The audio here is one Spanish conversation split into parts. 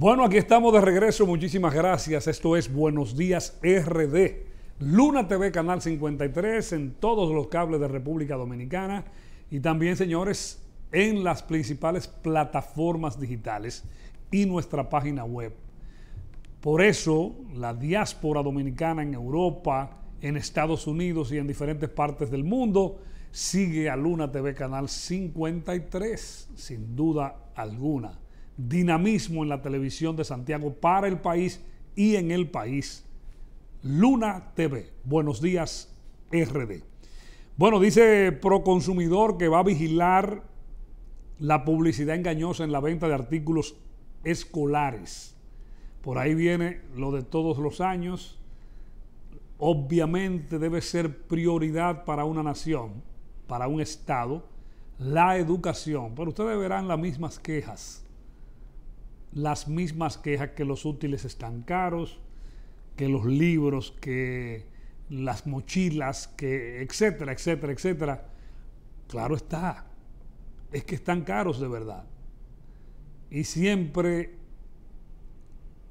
Bueno, aquí estamos de regreso. Muchísimas gracias. Esto es Buenos Días RD. Luna TV, Canal 53, en todos los cables de República Dominicana. Y también, señores, en las principales plataformas digitales y nuestra página web. Por eso, la diáspora dominicana en Europa, en Estados Unidos y en diferentes partes del mundo sigue a Luna TV Canal 53, sin duda alguna dinamismo en la televisión de Santiago para el país y en el país. Luna TV. Buenos días, RD. Bueno, dice Proconsumidor que va a vigilar la publicidad engañosa en la venta de artículos escolares. Por ahí viene lo de todos los años. Obviamente debe ser prioridad para una nación, para un Estado, la educación. Pero ustedes verán las mismas quejas las mismas quejas que los útiles están caros, que los libros, que las mochilas, que etcétera, etcétera, etcétera. Claro está, es que están caros de verdad. Y siempre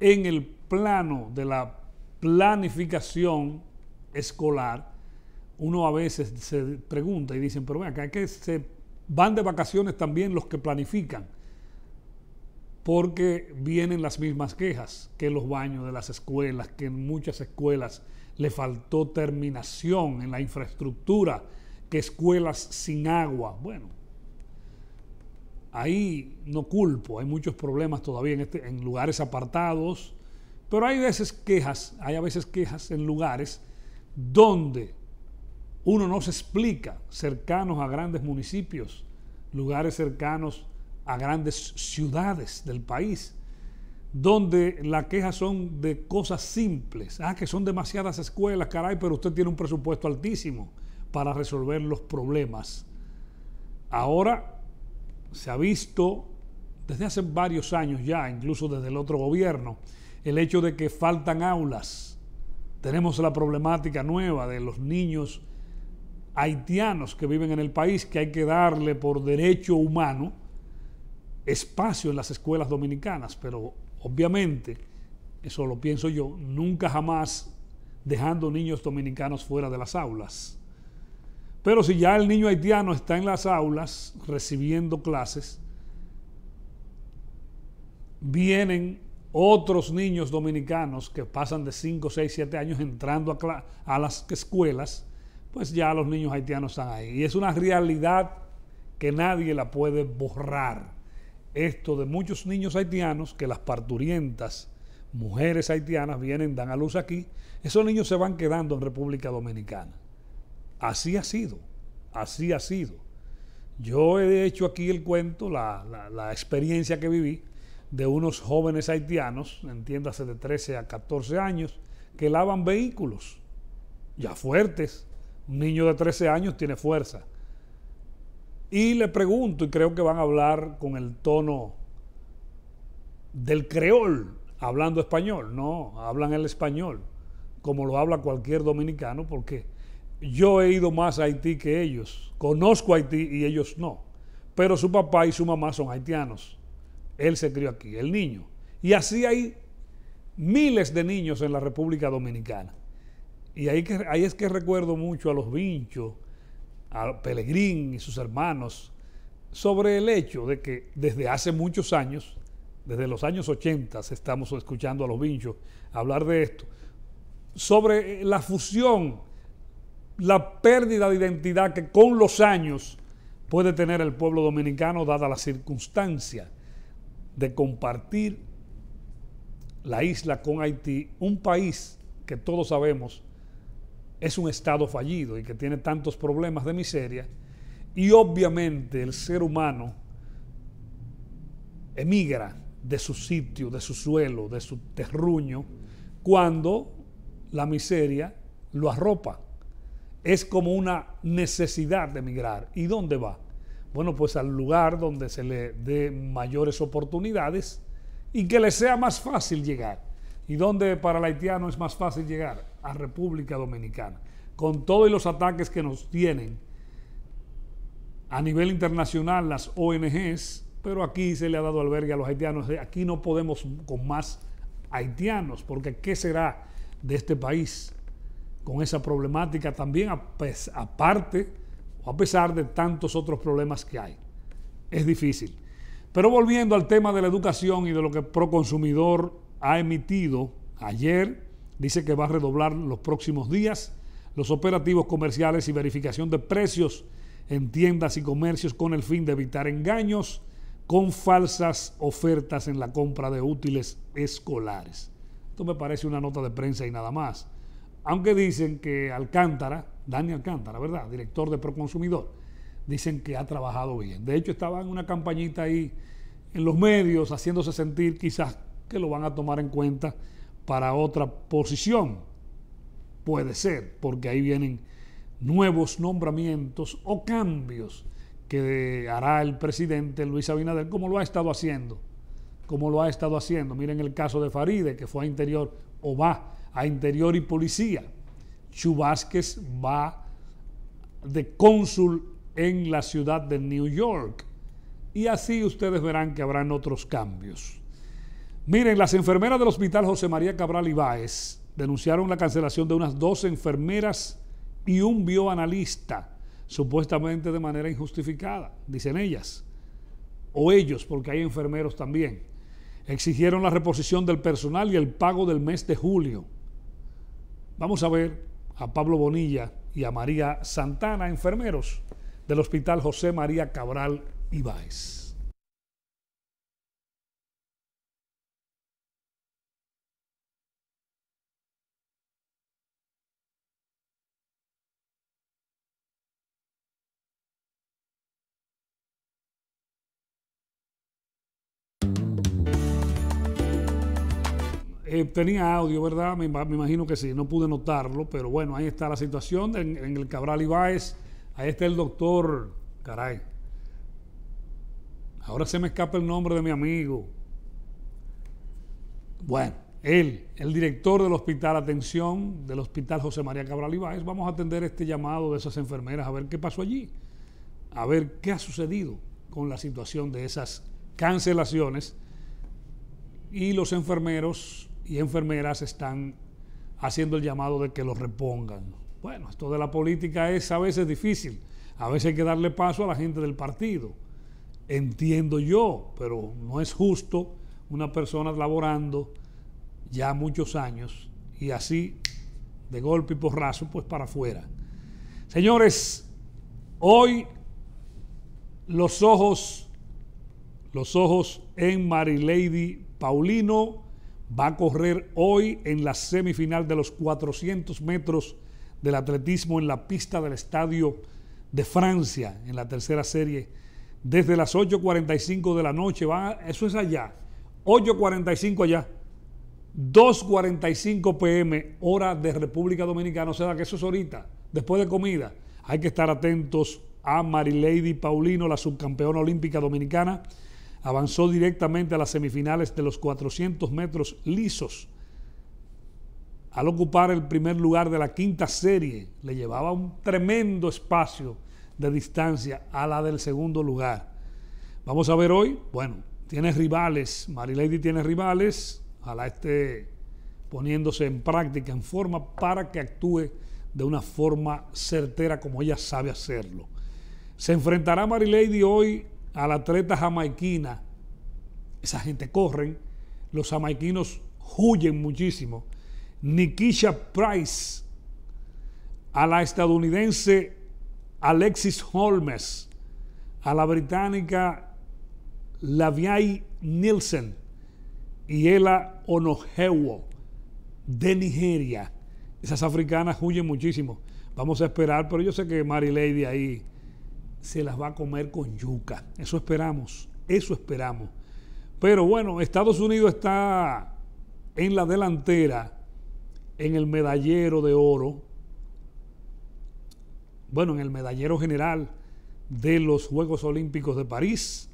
en el plano de la planificación escolar, uno a veces se pregunta y dicen, pero ven acá, que se van de vacaciones también los que planifican porque vienen las mismas quejas, que los baños de las escuelas, que en muchas escuelas le faltó terminación en la infraestructura, que escuelas sin agua. Bueno, ahí no culpo, hay muchos problemas todavía en, este, lugares apartados, pero hay veces quejas, hay a veces quejas en lugares donde uno no se explica, cercanos a grandes municipios, lugares cercanos a grandes ciudades del país, donde las quejas son de cosas simples. Ah, que son demasiadas escuelas, caray, pero usted tiene un presupuesto altísimo para resolver los problemas. Ahora se ha visto desde hace varios años ya, incluso desde el otro gobierno, el hecho de que faltan aulas. Tenemos la problemática nueva de los niños haitianos que viven en el país, que hay que darle por derecho humano espacio en las escuelas dominicanas, pero obviamente, eso lo pienso yo, nunca jamás dejando niños dominicanos fuera de las aulas. Pero si ya el niño haitiano está en las aulas recibiendo clases, vienen otros niños dominicanos que pasan de 5, 6, 7 años entrando a, las escuelas, pues ya los niños haitianos están ahí. Y es una realidad que nadie la puede borrar esto de muchos niños haitianos que las parturientas, mujeres haitianas, vienen, dan a luz aquí, esos niños se van quedando en República Dominicana. Así ha sido, así ha sido. Yo he hecho aquí el cuento, la, experiencia que viví de unos jóvenes haitianos, entiéndase de 13 a 14 años, que lavan vehículos, ya fuertes. Un niño de 13 años tiene fuerza y le pregunto, y creo que van a hablar con el tono del creol, hablando español. No, hablan el español, como lo habla cualquier dominicano, porque yo he ido más a Haití que ellos. Conozco Haití y ellos no. Pero su papá y su mamá son haitianos. Él se crió aquí, el niño. Y así hay miles de niños en la República Dominicana. Y ahí, ahí es que recuerdo mucho a los vinchos a Pelegrín y sus hermanos sobre el hecho de que desde hace muchos años, desde los años 80, estamos escuchando a los vinchos hablar de esto, sobre la fusión, la pérdida de identidad que con los años puede tener el pueblo dominicano dada la circunstancia de compartir la isla con Haití, un país que todos sabemos es un Estado fallido y que tiene tantos problemas de miseria, y obviamente el ser humano emigra de su sitio, de su suelo, de su terruño, cuando la miseria lo arropa. Es como una necesidad de emigrar. ¿Y dónde va? Bueno, pues al lugar donde se le dé mayores oportunidades y que le sea más fácil llegar. ¿Y dónde para el haitiano es más fácil llegar? a República Dominicana. Con todos los ataques que nos tienen a nivel internacional las ONGs, pero aquí se le ha dado albergue a los haitianos. Aquí no podemos con más haitianos, porque ¿qué será de este país con esa problemática también, aparte o a pesar de tantos otros problemas que hay? Es difícil. Pero volviendo al tema de la educación y de lo que Proconsumidor ha emitido ayer Dice que va a redoblar los próximos días los operativos comerciales y verificación de precios en tiendas y comercios con el fin de evitar engaños con falsas ofertas en la compra de útiles escolares. Esto me parece una nota de prensa y nada más. Aunque dicen que Alcántara, Dani Alcántara, ¿verdad? Director de Proconsumidor, dicen que ha trabajado bien. De hecho, estaba en una campañita ahí en los medios haciéndose sentir quizás que lo van a tomar en cuenta para otra posición. Puede ser, porque ahí vienen nuevos nombramientos o cambios que hará el presidente Luis Abinader, como lo ha estado haciendo, como lo ha estado haciendo. Miren el caso de Faride, que fue a interior o va a interior y policía. Chubásquez va de cónsul en la ciudad de New York. Y así ustedes verán que habrán otros cambios. Miren, las enfermeras del Hospital José María Cabral Ibáez denunciaron la cancelación de unas dos enfermeras y un bioanalista, supuestamente de manera injustificada, dicen ellas, o ellos, porque hay enfermeros también. Exigieron la reposición del personal y el pago del mes de julio. Vamos a ver a Pablo Bonilla y a María Santana, enfermeros del Hospital José María Cabral Ibáez. Eh, tenía audio, ¿verdad? Me, imagino que sí, no pude notarlo, pero bueno, ahí está la situación en, en el Cabral Ibáez. Ahí está el doctor, caray. Ahora se me escapa el nombre de mi amigo. Bueno, él, el director del hospital Atención, del hospital José María Cabral Ibáez, vamos a atender este llamado de esas enfermeras a ver qué pasó allí, a ver qué ha sucedido con la situación de esas cancelaciones y los enfermeros y enfermeras están haciendo el llamado de que los repongan. Bueno, esto de la política es a veces difícil, a veces hay que darle paso a la gente del partido. Entiendo yo, pero no es justo una persona laborando ya muchos años y así de golpe y porrazo, pues para afuera. Señores, hoy los ojos, los ojos en Marilady Paulino va a correr hoy en la semifinal de los 400 metros del atletismo en la pista del Estadio de Francia, en la tercera serie, desde las 8.45 de la noche. Va, eso es allá, 8.45 allá, 2.45 pm, hora de República Dominicana. O sea, que eso es ahorita, después de comida. Hay que estar atentos a Marilady Paulino, la subcampeona olímpica dominicana avanzó directamente a las semifinales de los 400 metros lisos. Al ocupar el primer lugar de la quinta serie, le llevaba un tremendo espacio de distancia a la del segundo lugar. Vamos a ver hoy, bueno, tiene rivales, Marilady tiene rivales, ojalá esté poniéndose en práctica, en forma, para que actúe de una forma certera como ella sabe hacerlo. Se enfrentará Marilady hoy a la atleta jamaiquina. Esa gente corren, los jamaiquinos huyen muchísimo. Nikisha Price, a la estadounidense Alexis Holmes, a la británica Laviai Nielsen y Ela Onohewo de Nigeria. Esas africanas huyen muchísimo. Vamos a esperar, pero yo sé que Mary Lady ahí se las va a comer con yuca. Eso esperamos, eso esperamos. Pero bueno, Estados Unidos está en la delantera, en el medallero de oro, bueno, en el medallero general de los Juegos Olímpicos de París.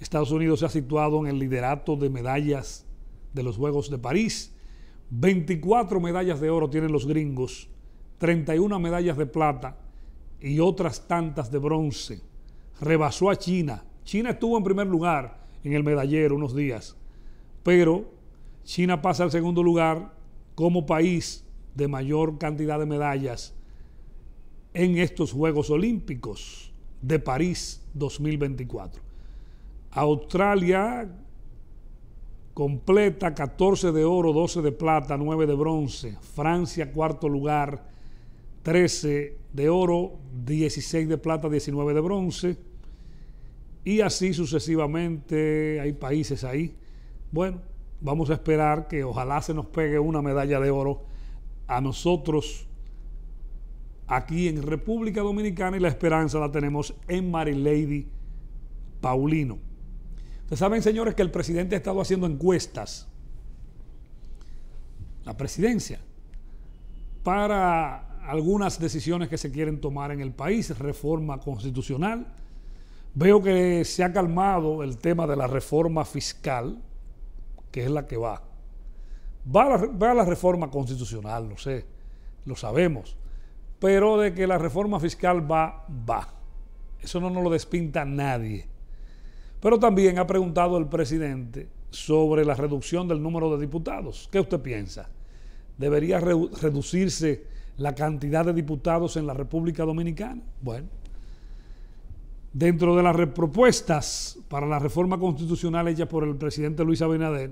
Estados Unidos se ha situado en el liderato de medallas de los Juegos de París. 24 medallas de oro tienen los gringos, 31 medallas de plata, y otras tantas de bronce. Rebasó a China. China estuvo en primer lugar en el medallero unos días, pero China pasa al segundo lugar como país de mayor cantidad de medallas en estos Juegos Olímpicos de París 2024. Australia completa 14 de oro, 12 de plata, 9 de bronce. Francia cuarto lugar 13 de oro, 16 de plata, 19 de bronce, y así sucesivamente, hay países ahí. Bueno, vamos a esperar que ojalá se nos pegue una medalla de oro a nosotros aquí en República Dominicana y la esperanza la tenemos en Marilady Paulino. Ustedes saben, señores, que el presidente ha estado haciendo encuestas, la presidencia, para algunas decisiones que se quieren tomar en el país, reforma constitucional. Veo que se ha calmado el tema de la reforma fiscal, que es la que va. Va a la, reforma constitucional, no sé, lo sabemos, pero de que la reforma fiscal va, va. Eso no nos lo despinta nadie. Pero también ha preguntado el presidente sobre la reducción del número de diputados. ¿Qué usted piensa? ¿Debería reducirse? la cantidad de diputados en la República Dominicana. Bueno, dentro de las propuestas para la reforma constitucional hecha por el presidente Luis Abinader,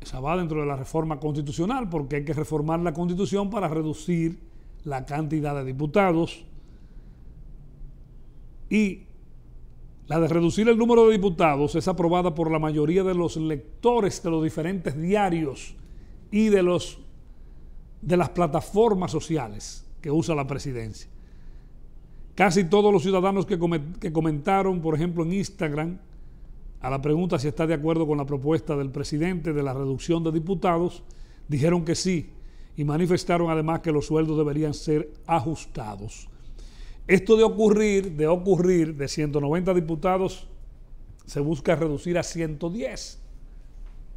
esa va dentro de la reforma constitucional porque hay que reformar la constitución para reducir la cantidad de diputados y la de reducir el número de diputados es aprobada por la mayoría de los lectores de los diferentes diarios y de los de las plataformas sociales que usa la presidencia. Casi todos los ciudadanos que, que comentaron, por ejemplo, en Instagram, a la pregunta si está de acuerdo con la propuesta del presidente de la reducción de diputados, dijeron que sí y manifestaron además que los sueldos deberían ser ajustados. Esto de ocurrir, de ocurrir de 190 diputados, se busca reducir a 110.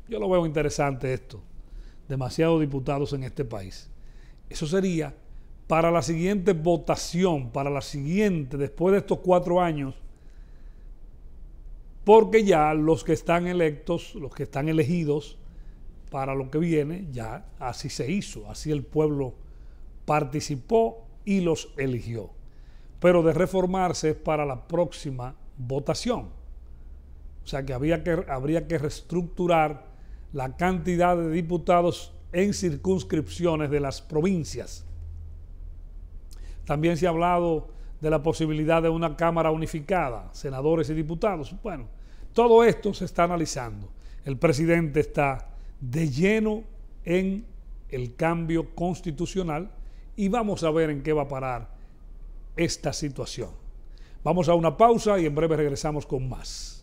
Yo lo veo interesante esto demasiados diputados en este país. Eso sería para la siguiente votación, para la siguiente, después de estos cuatro años, porque ya los que están electos, los que están elegidos para lo que viene, ya así se hizo, así el pueblo participó y los eligió. Pero de reformarse es para la próxima votación. O sea que, había que habría que reestructurar la cantidad de diputados en circunscripciones de las provincias. También se ha hablado de la posibilidad de una Cámara unificada, senadores y diputados. Bueno, todo esto se está analizando. El presidente está de lleno en el cambio constitucional y vamos a ver en qué va a parar esta situación. Vamos a una pausa y en breve regresamos con más.